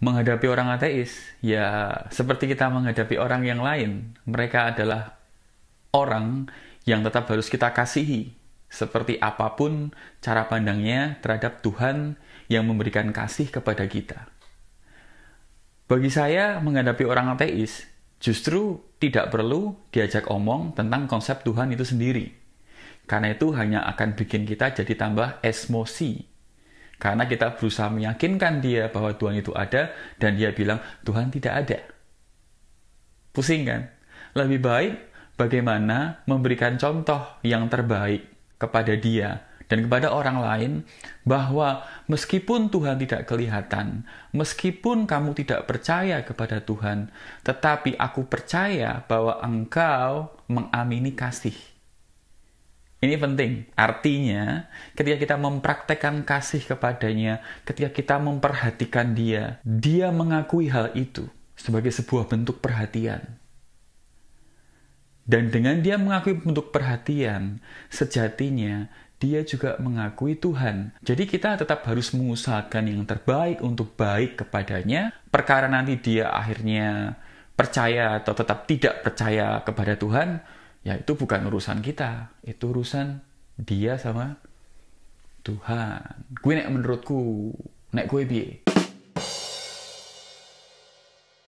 menghadapi orang ateis, ya seperti kita menghadapi orang yang lain. Mereka adalah orang yang tetap harus kita kasihi, seperti apapun cara pandangnya terhadap Tuhan yang memberikan kasih kepada kita. Bagi saya, menghadapi orang ateis justru tidak perlu diajak omong tentang konsep Tuhan itu sendiri. Karena itu hanya akan bikin kita jadi tambah esmosi karena kita berusaha meyakinkan dia bahwa Tuhan itu ada dan dia bilang Tuhan tidak ada. Pusing kan? Lebih baik bagaimana memberikan contoh yang terbaik kepada dia dan kepada orang lain bahwa meskipun Tuhan tidak kelihatan, meskipun kamu tidak percaya kepada Tuhan, tetapi aku percaya bahwa engkau mengamini kasih ini penting. Artinya, ketika kita mempraktekkan kasih kepadanya, ketika kita memperhatikan dia, dia mengakui hal itu sebagai sebuah bentuk perhatian. Dan dengan dia mengakui bentuk perhatian, sejatinya dia juga mengakui Tuhan. Jadi kita tetap harus mengusahakan yang terbaik untuk baik kepadanya. Perkara nanti dia akhirnya percaya atau tetap tidak percaya kepada Tuhan, ya itu bukan urusan kita itu urusan dia sama Tuhan gue nek menurutku nek gue biar